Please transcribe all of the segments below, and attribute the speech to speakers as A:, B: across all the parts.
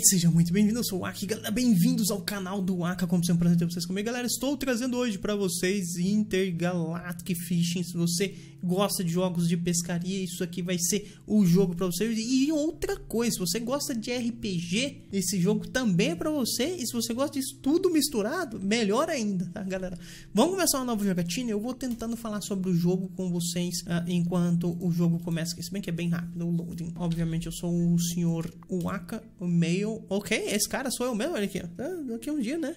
A: seja muito bem-vindo, eu sou o Aki, galera, bem-vindos ao canal do Aka, como sempre, prazer ter vocês comigo, galera, estou trazendo hoje para vocês Intergalactic Fishing, se você gosta de jogos de pescaria, isso aqui vai ser o jogo para vocês, e outra coisa, se você gosta de RPG, esse jogo também é para você, e se você gosta disso tudo misturado, melhor ainda, tá, galera? Vamos começar uma nova jogatina, eu vou tentando falar sobre o jogo com vocês uh, enquanto o jogo começa, se bem que é bem rápido o loading, obviamente eu sou o senhor Waka, o meio ok, esse cara sou eu mesmo, olha aqui, ah, Daqui um dia, né?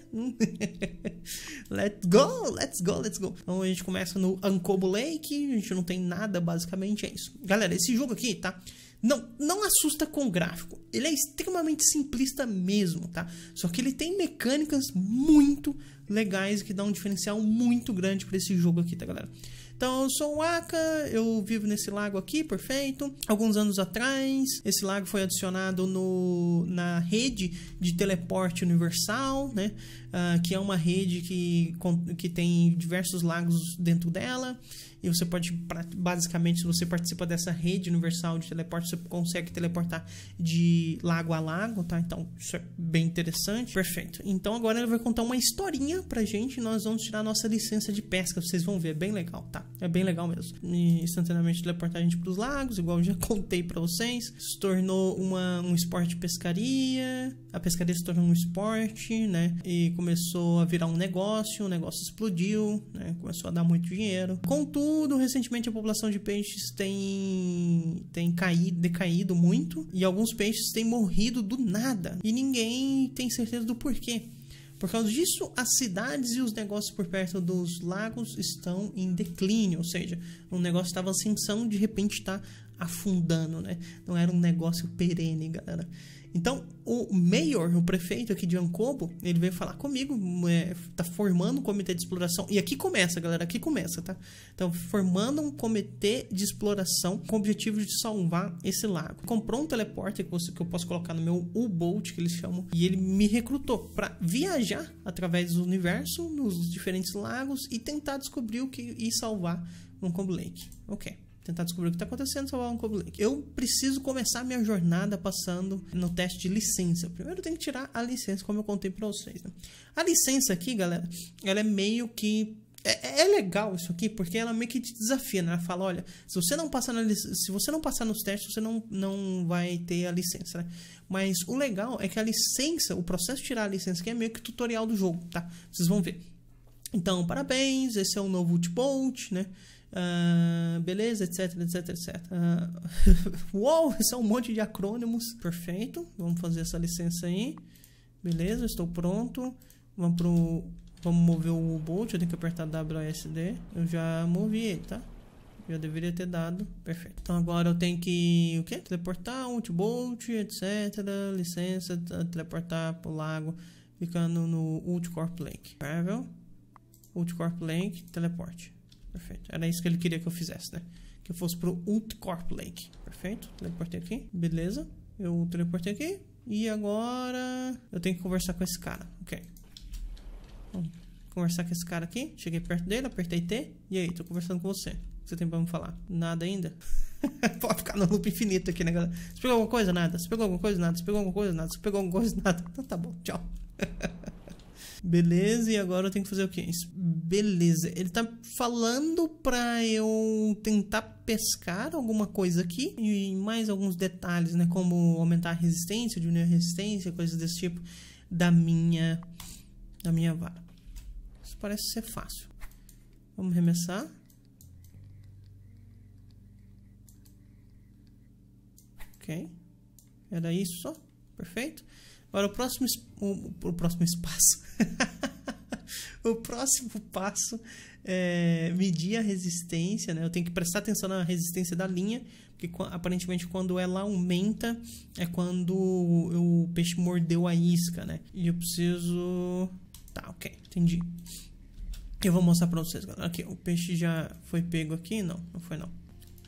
A: let's go, let's go, let's go. Então a gente começa no Ancobo Lake, a gente não tem nada, basicamente é isso. Galera, esse jogo aqui, tá? Não, não assusta com o gráfico. Ele é extremamente simplista mesmo, tá? Só que ele tem mecânicas muito legais que dá um diferencial muito grande para esse jogo aqui, tá, galera? Então, eu sou o Aka, eu vivo nesse lago aqui, perfeito. Alguns anos atrás, esse lago foi adicionado no, na rede de teleporte universal, né? Ah, que é uma rede que, com, que tem diversos lagos dentro dela. E você pode, basicamente, se você participa dessa rede universal de teleporte, você consegue teleportar de lago a lago, tá? Então, isso é bem interessante. Perfeito. Então, agora ele vai contar uma historinha pra gente. Nós vamos tirar nossa licença de pesca. Vocês vão ver, é bem legal, tá? É bem legal mesmo. E instantaneamente teleportar a gente pros lagos, igual eu já contei pra vocês. Se tornou uma, um esporte de pescaria. A pescaria se tornou um esporte, né? E como começou a virar um negócio, o negócio explodiu, né? começou a dar muito dinheiro. Contudo, recentemente a população de peixes tem, tem caído, decaído muito e alguns peixes têm morrido do nada e ninguém tem certeza do porquê. Por causa disso, as cidades e os negócios por perto dos lagos estão em declínio, ou seja, um negócio estava ascensão de repente está afundando, né? Não era um negócio perene, galera. Então, o mayor, o prefeito aqui de Ancobo, ele veio falar comigo, é, tá formando um comitê de exploração. E aqui começa, galera, aqui começa, tá? Então, formando um comitê de exploração com o objetivo de salvar esse lago. Comprou um teleporte que, você, que eu posso colocar no meu U-Boat, que eles chamam, e ele me recrutou para viajar através do universo, nos diferentes lagos, e tentar descobrir o que e salvar Lake. Ok tentar descobrir o que está acontecendo, salvar um Link. Eu preciso começar minha jornada passando no teste de licença. Primeiro tem que tirar a licença, como eu contei para vocês. Né? A licença aqui, galera, ela é meio que é, é, é, legal isso aqui, porque ela meio que te desafia, né? Ela fala, olha, se você não passar, na, se você não passar nos testes, você não, não vai ter a licença, né? Mas o legal é que a licença, o processo de tirar a licença aqui é meio que tutorial do jogo, tá? Vocês vão ver. Então, parabéns, esse é o novo Bolt, né? Uh, beleza, etc, etc, etc. Uh, uou, isso é um monte de acrônimos. Perfeito, vamos fazer essa licença aí. Beleza, estou pronto. Vamos pro... Vamos mover o bolt, eu tenho que apertar WSD. Eu já movi ele, tá? Já deveria ter dado. Perfeito. Então agora eu tenho que o quê? Teleportar, bolt, etc. Licença, teleportar pro lago, ficando no link. Plank. Pavel, corp link. teleporte perfeito. Era isso que ele queria que eu fizesse, né? Que eu fosse pro Ultcorp Lake, perfeito? Teleportei aqui, beleza. Eu teleportei aqui. E agora eu tenho que conversar com esse cara, ok. Vamos conversar com esse cara aqui. Cheguei perto dele, apertei T. E aí, tô conversando com você. O que você tem pra me falar? Nada ainda? Pode ficar no loop infinito aqui, né, galera? Você pegou alguma coisa? Nada. Você pegou alguma coisa? Nada. Você pegou alguma coisa? Nada. Você pegou alguma coisa? Nada. Então tá bom, tchau. Beleza, e agora eu tenho que fazer o quê? Beleza, ele tá falando pra eu tentar pescar alguma coisa aqui e mais alguns detalhes, né? Como aumentar a resistência, diminuir a resistência, coisas desse tipo da minha, da minha vara. Isso parece ser fácil. Vamos arremessar. Ok. Era isso só. Perfeito. Ora, o próximo, o, o próximo espaço. o próximo passo é medir a resistência, né? Eu tenho que prestar atenção na resistência da linha, porque aparentemente quando ela aumenta é quando o peixe mordeu a isca, né? E eu preciso. Tá, ok, entendi. Eu vou mostrar pra vocês, galera. Aqui, o peixe já foi pego aqui? Não, não foi não.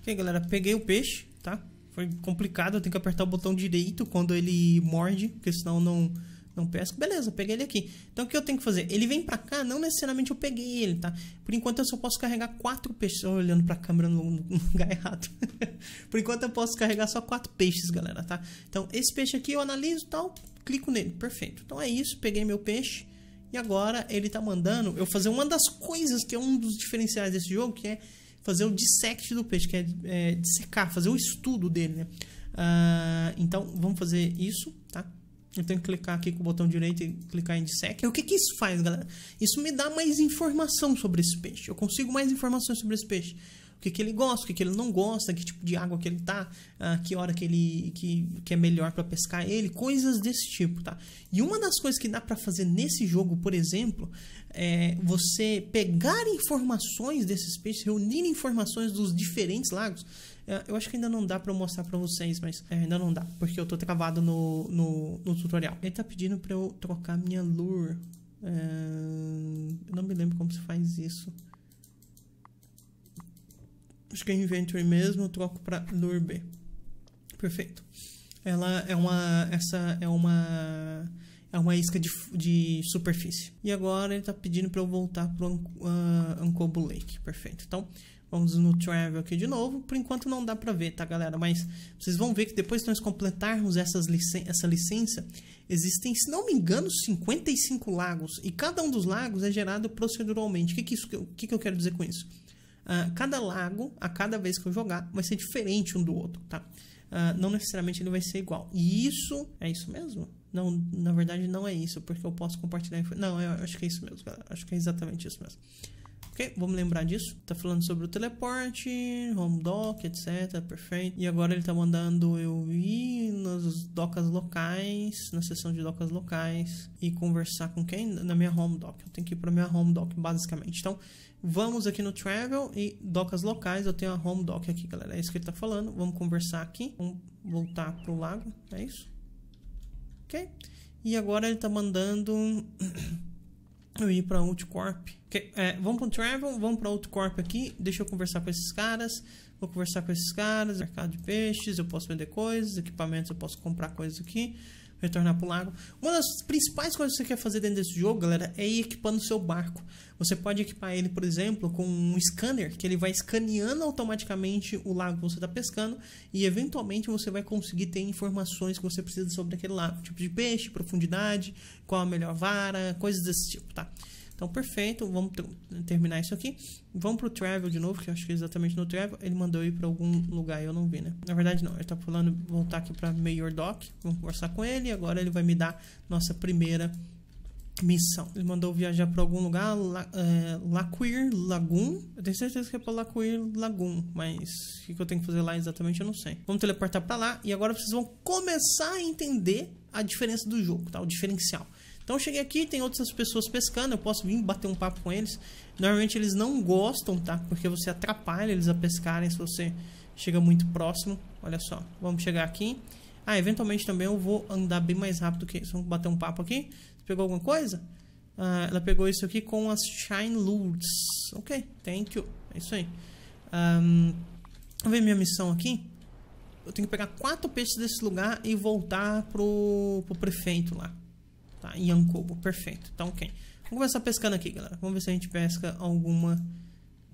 A: Ok, galera, peguei o peixe, tá? foi complicado, eu tenho que apertar o botão direito quando ele morde, porque senão não não pesco. Beleza, peguei ele aqui. Então o que eu tenho que fazer? Ele vem pra cá, não necessariamente eu peguei ele, tá? Por enquanto eu só posso carregar quatro peixes. Tô olhando pra câmera no, no lugar errado. Por enquanto eu posso carregar só quatro peixes, galera, tá? Então esse peixe aqui eu analiso e tal, clico nele. Perfeito. Então é isso, peguei meu peixe. E agora ele tá mandando eu fazer uma das coisas que é um dos diferenciais desse jogo, que é fazer o dissect do peixe, que é, é dissecar, fazer o estudo dele, né? Uh, então, vamos fazer isso. Eu tenho que clicar aqui com o botão direito e clicar em dissect. O que, que isso faz, galera? Isso me dá mais informação sobre esse peixe. Eu consigo mais informações sobre esse peixe. O que, que ele gosta, o que, que ele não gosta, que tipo de água que ele tá, ah, que hora que ele que, que é melhor para pescar ele, coisas desse tipo, tá? E uma das coisas que dá para fazer nesse jogo, por exemplo, é você pegar informações desses peixes, reunir informações dos diferentes lagos é, eu acho que ainda não dá para mostrar para vocês, mas é, ainda não dá, porque eu tô travado no, no, no tutorial. Ele tá pedindo para eu trocar minha lure. É... Eu não me lembro como se faz isso. Acho que é inventory mesmo, eu troco para lure B. Perfeito. Ela é uma... Essa é uma é uma isca de, de, superfície. E agora ele está pedindo para eu voltar para o uh, ah, Ancobo Lake. Perfeito. Então, Vamos no travel aqui de novo. Por enquanto não dá para ver, tá, galera? Mas vocês vão ver que depois que nós completarmos essas licen essa licença, existem, se não me engano, 55 lagos. E cada um dos lagos é gerado proceduralmente. O que, que, isso, que, que eu quero dizer com isso? Uh, cada lago, a cada vez que eu jogar, vai ser diferente um do outro, tá? Uh, não necessariamente ele vai ser igual. E isso, é isso mesmo? Não, na verdade não é isso, porque eu posso compartilhar... Não, eu acho que é isso mesmo, galera. Acho que é exatamente isso mesmo. Ok, vamos lembrar disso. Tá falando sobre o teleporte, home dock, etc. Perfeito. E agora ele tá mandando eu ir nas docas locais, na seção de docas locais e conversar com quem? Na minha home dock. Eu tenho que ir pra minha home dock, basicamente. Então, vamos aqui no travel e docas locais. Eu tenho a home dock aqui, galera. É isso que ele tá falando. Vamos conversar aqui. Vamos voltar pro lago. É isso? Ok. E agora ele tá mandando eu ir para outro Que, é, vamos para o Travel, vamos para corpo aqui. Deixa eu conversar com esses caras. Vou conversar com esses caras. Mercado de peixes, eu posso vender coisas. Equipamentos, eu posso comprar coisas aqui retornar pro lago. Uma das principais coisas que você quer fazer dentro desse jogo, galera, é ir equipando o seu barco. Você pode equipar ele, por exemplo, com um scanner, que ele vai escaneando automaticamente o lago que você está pescando e eventualmente você vai conseguir ter informações que você precisa sobre aquele lago, tipo de peixe, profundidade, qual a melhor vara, coisas desse tipo, tá? Então, perfeito. Vamos terminar isso aqui. Vamos pro travel de novo, que eu acho que é exatamente no travel. Ele mandou ir para algum lugar e eu não vi, né? Na verdade, não. Ele tá falando voltar aqui para Mayor Doc. Vamos conversar com ele. Agora ele vai me dar nossa primeira missão. Ele mandou viajar para algum lugar, La, é, eh, Laquir Lagoon. Eu tenho certeza que é para Laqueer Lagoon, mas o que, que eu tenho que fazer lá exatamente eu não sei. Vamos teleportar para lá e agora vocês vão começar a entender a diferença do jogo, tá? O diferencial. Então eu cheguei aqui, tem outras pessoas pescando, eu posso vir bater um papo com eles. Normalmente eles não gostam, tá? Porque você atrapalha eles a pescarem se você chega muito próximo. Olha só, vamos chegar aqui. Ah, eventualmente também eu vou andar bem mais rápido que isso. Vamos bater um papo aqui. Você pegou alguma coisa? Ah, ela pegou isso aqui com as Shine Lures. Ok, thank you. É isso aí. Um, vamos ver minha missão aqui. Eu tenho que pegar quatro peixes desse lugar e voltar pro, pro prefeito lá. Tá, Yankobo, perfeito. Então, ok. Vamos começar pescando aqui, galera. Vamos ver se a gente pesca alguma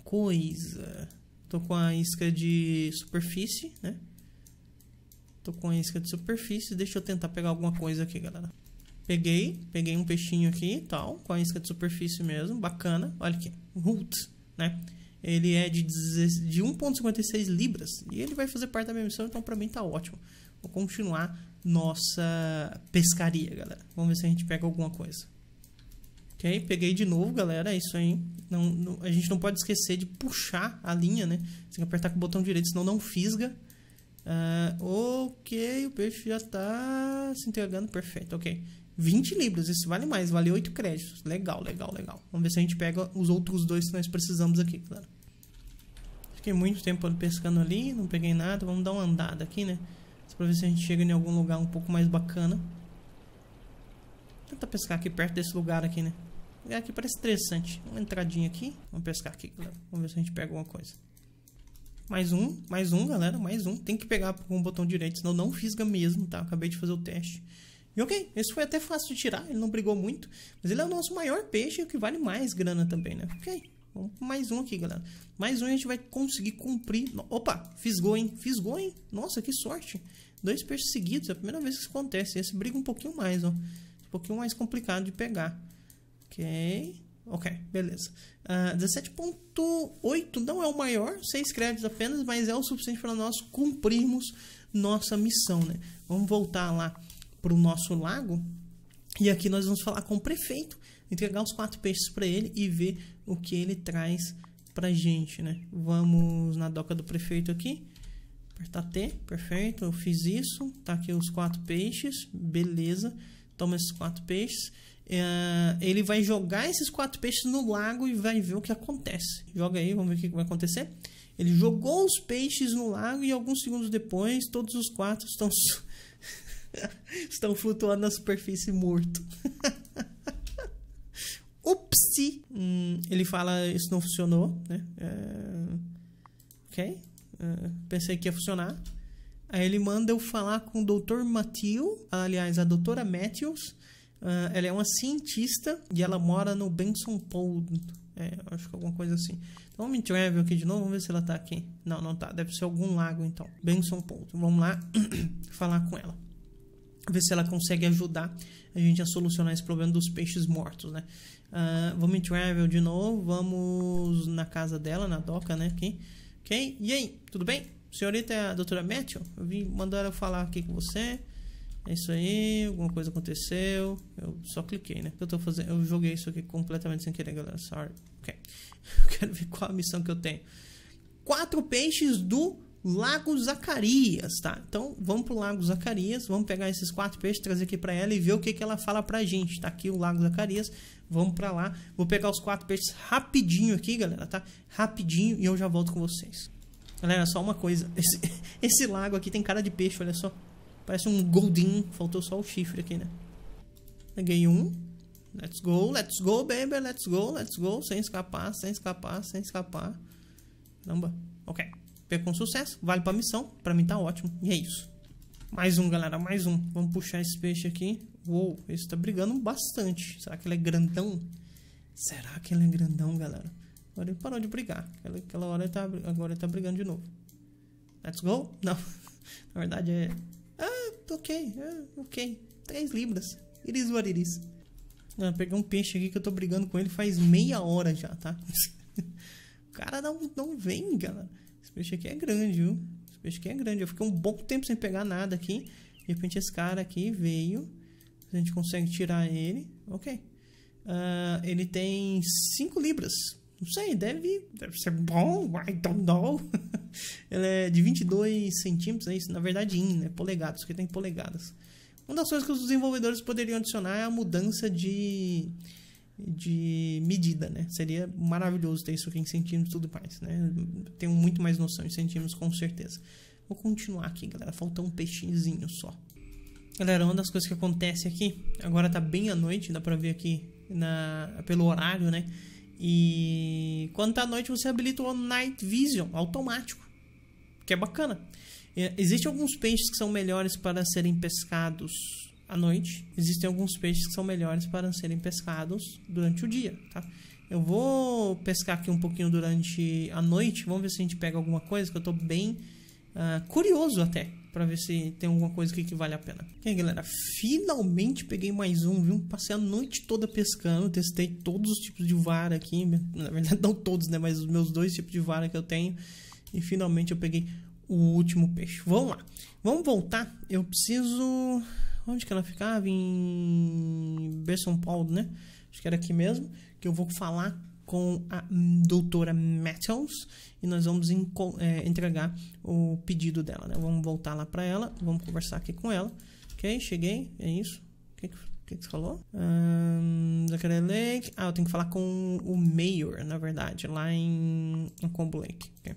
A: coisa. Tô com a isca de superfície, né? Tô com a isca de superfície. Deixa eu tentar pegar alguma coisa aqui, galera. Peguei, peguei um peixinho aqui e tal, com a isca de superfície mesmo, bacana. Olha aqui, Root, né? Ele é de, de 1.56 libras e ele vai fazer parte da minha missão, então pra mim tá ótimo. Vou continuar nossa pescaria, galera. Vamos ver se a gente pega alguma coisa. Ok, peguei de novo, galera. É isso aí. Não, não, a gente não pode esquecer de puxar a linha, né? tem que apertar com o botão direito, senão não fisga. Uh, ok, o peixe já tá se entregando, perfeito, ok. 20 libras, isso vale mais, vale 8 créditos. Legal, legal, legal. Vamos ver se a gente pega os outros dois que nós precisamos aqui, galera. Fiquei muito tempo pescando ali, não peguei nada. Vamos dar uma andada aqui, né? Só pra ver se a gente chega em algum lugar um pouco mais bacana. Tenta pescar aqui perto desse lugar aqui, né? O lugar aqui parece interessante. Uma entradinha aqui. Vamos pescar aqui, galera. Vamos ver se a gente pega alguma coisa. Mais um, mais um, galera. Mais um. Tem que pegar com o botão direito, senão não fisga mesmo, tá? Acabei de fazer o teste. E ok, esse foi até fácil de tirar, ele não brigou muito. Mas ele é o nosso maior peixe, o que vale mais grana também, né? Ok. Vamos mais um aqui, galera. Mais um a gente vai conseguir cumprir. Opa, fiz gol, hein? Fiz gol, hein? Nossa, que sorte. Dois peixes seguidos. É a primeira vez que isso acontece. Esse briga um pouquinho mais, ó. Um pouquinho mais complicado de pegar. Ok. Ok, beleza. Uh, ah, 17.8 não é o maior, seis créditos apenas, mas é o suficiente para nós cumprirmos nossa missão, né? Vamos voltar lá para o nosso lago. E aqui nós vamos falar com o prefeito, entregar os quatro peixes para ele e ver o que ele traz pra gente, né? Vamos na doca do prefeito aqui. Apertar T, perfeito. Eu fiz isso. Tá aqui os quatro peixes. Beleza. Toma esses quatro peixes. É, ele vai jogar esses quatro peixes no lago e vai ver o que acontece. Joga aí, vamos ver o que vai acontecer. Ele jogou os peixes no lago e alguns segundos depois, todos os quatro estão, estão flutuando na superfície morto. psi. Hum, ele fala, isso não funcionou, né? É, ok? É, pensei que ia funcionar. Aí ele manda eu falar com o Dr. Matthew, aliás, a doutora Matthews. Uh, ela é uma cientista e ela mora no Benson Pold. É, acho que alguma coisa assim. Então vamos em Travel aqui de novo, vamos ver se ela tá aqui. Não, não tá. Deve ser algum lago então. Benson Pold. Vamos lá falar com ela ver se ela consegue ajudar a gente a solucionar esse problema dos peixes mortos, né? Uh, vamos em Travel de novo, vamos na casa dela, na doca, né? Aqui. Ok? E aí, tudo bem? Senhorita é a doutora Matthew? Eu vim mandar eu falar aqui com você. É isso aí, alguma coisa aconteceu. Eu só cliquei, né? Eu tô fazendo, eu joguei isso aqui completamente sem querer, galera. Sorry. Ok. Eu quero ver qual a missão que eu tenho. Quatro peixes do Lago Zacarias, tá? Então vamos pro Lago Zacarias, vamos pegar esses quatro peixes, trazer aqui para ela e ver o que, que ela fala pra gente. Tá aqui o Lago Zacarias, vamos para lá. Vou pegar os quatro peixes rapidinho aqui, galera, tá? Rapidinho e eu já volto com vocês. Galera, só uma coisa, esse, esse lago aqui tem cara de peixe, olha só. Parece um goldin, faltou só o chifre aqui, né? Peguei um. Let's go, let's go, baby, let's go, let's go. Sem escapar, sem escapar, sem escapar. Caramba, ok com sucesso, vale pra missão. Pra mim tá ótimo. E é isso. Mais um, galera, mais um. Vamos puxar esse peixe aqui. Uou, esse tá brigando bastante. Será que ele é grandão? Será que ele é grandão, galera? Agora ele parou de brigar. Aquela, aquela hora ele tá, agora ele tá brigando de novo. Let's go? Não. Na verdade é... Ah, ok, ah, ok. três libras. Iris what it is. Ah, peguei um peixe aqui que eu tô brigando com ele faz meia hora já, tá? o cara não, não vem, galera. Esse peixe aqui é grande, viu? Esse peixe aqui é grande. Eu fiquei um bom tempo sem pegar nada aqui. De repente esse cara aqui veio. A gente consegue tirar ele. Ok. Uh, ele tem 5 libras. Não sei, deve, deve ser bom. I don't know. ele é de 22 centímetros, é isso? Na verdade, in, né? Polegadas, porque tem polegadas. Uma das coisas que os desenvolvedores poderiam adicionar é a mudança de de medida, né? Seria maravilhoso ter isso aqui em centímetros e tudo mais, né? Tenho muito mais noção de centímetros com certeza. Vou continuar aqui, galera. Falta um peixinho só. Galera, uma das coisas que acontece aqui, agora tá bem à noite, dá pra ver aqui na, pelo horário, né? E quando tá à noite você habilita o Night Vision automático, que é bacana. Existem alguns peixes que são melhores para serem pescados à noite, existem alguns peixes que são melhores para serem pescados durante o dia, tá? Eu vou pescar aqui um pouquinho durante a noite, vamos ver se a gente pega alguma coisa, que eu estou bem uh, curioso até, para ver se tem alguma coisa aqui que vale a pena. Ok, galera, finalmente peguei mais um, viu? Passei a noite toda pescando, testei todos os tipos de vara aqui, na verdade não todos, né, mas os meus dois tipos de vara que eu tenho, e finalmente eu peguei o último peixe. Vamos lá. Vamos voltar. Eu preciso Onde que ela ficava? Em São Paulo, né? Acho que era aqui mesmo. Que eu vou falar com a doutora Matthews e nós vamos é, entregar o pedido dela, né? Vamos voltar lá para ela, vamos conversar aqui com ela. Ok, cheguei, é isso. O que, que, que você falou? Um, Lake. Ah, eu tenho que falar com o mayor, na verdade, lá em, em Combo Lake. Okay.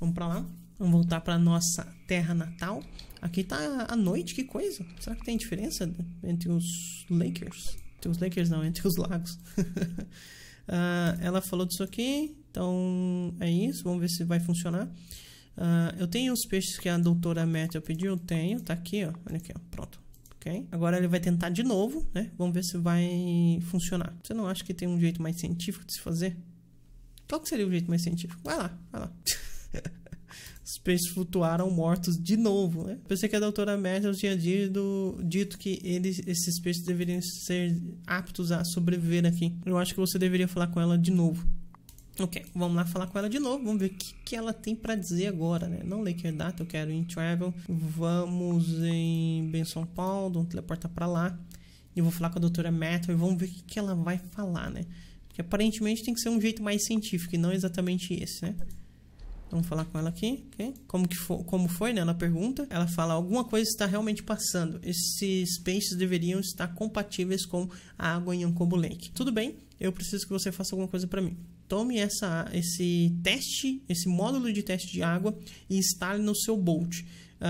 A: Vamos para lá. Vamos voltar para nossa terra natal. Aqui tá a noite, que coisa. Será que tem diferença entre os Lakers? Entre os Lakers não, entre os lagos. uh, ela falou disso aqui, então é isso. Vamos ver se vai funcionar. Uh, eu tenho os peixes que a doutora Matthew pediu? Tenho, tá aqui, ó. Olha aqui, ó. Pronto. Okay. Agora ele vai tentar de novo, né? Vamos ver se vai funcionar. Você não acha que tem um jeito mais científico de se fazer? Qual que seria o jeito mais científico? Vai lá, vai lá. Os peixes flutuaram mortos de novo. Né? Pensei que a doutora Matthews tinha dito, dito que eles, esses peixes deveriam ser aptos a sobreviver aqui. Eu acho que você deveria falar com ela de novo. Ok, vamos lá falar com ela de novo. Vamos ver o que, que ela tem para dizer agora, né? Não Laker é Data, eu quero em Travel. Vamos em Ben São Paulo, vamos teleportar para lá. E vou falar com a doutora Metal e vamos ver o que, que ela vai falar, né? Porque aparentemente tem que ser um jeito mais científico e não exatamente esse, né? Vamos falar com ela aqui, ok? Como, que fo como foi, né? Ela pergunta. Ela fala, alguma coisa está realmente passando. Esses peixes deveriam estar compatíveis com a água em Ankobo Lake. Tudo bem, eu preciso que você faça alguma coisa para mim. Tome essa, esse teste, esse módulo de teste de água e instale no seu Bolt. Uh,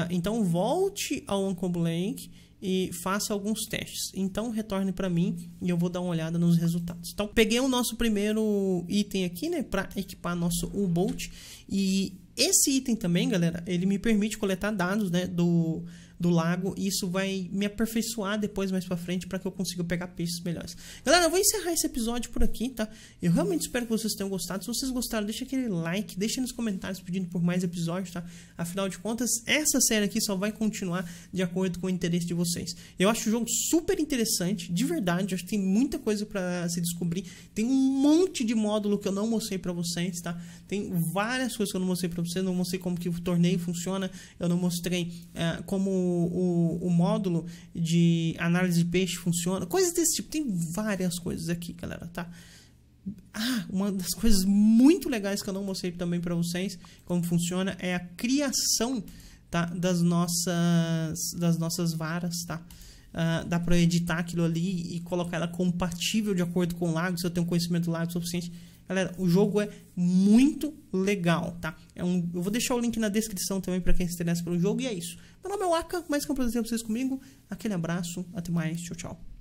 A: então, volte ao Ankobo Lake e faça alguns testes. Então retorne para mim e eu vou dar uma olhada nos resultados. Então peguei o nosso primeiro item aqui, né, para equipar nosso U-Bolt e esse item também, galera, ele me permite coletar dados, né, do do lago e isso vai me aperfeiçoar depois mais para frente para que eu consiga pegar peixes melhores. Galera, eu vou encerrar esse episódio por aqui, tá? Eu realmente espero que vocês tenham gostado. Se vocês gostaram, deixa aquele like, deixa nos comentários pedindo por mais episódios, tá? Afinal de contas, essa série aqui só vai continuar de acordo com o interesse de vocês. Eu acho o jogo super interessante, de verdade, acho que tem muita coisa para se descobrir. Tem um monte de módulo que eu não mostrei para vocês, tá? Tem várias coisas que eu não mostrei para vocês, não mostrei como que o torneio funciona, eu não mostrei uh, como o, o módulo de análise de peixe funciona, coisas desse tipo. Tem várias coisas aqui, galera, tá? Ah, uma das coisas muito legais que eu não mostrei também para vocês como funciona é a criação tá? das, nossas, das nossas varas, tá? Uh, dá para editar aquilo ali e colocar ela compatível de acordo com o lago, se eu tenho conhecimento do lago suficiente Galera, o jogo é muito legal, tá? É um, eu vou deixar o link na descrição também para quem se interessa pelo jogo e é isso. Meu nome é Waka, mais que um prazer ter vocês comigo. Aquele abraço, até mais, tchau, tchau.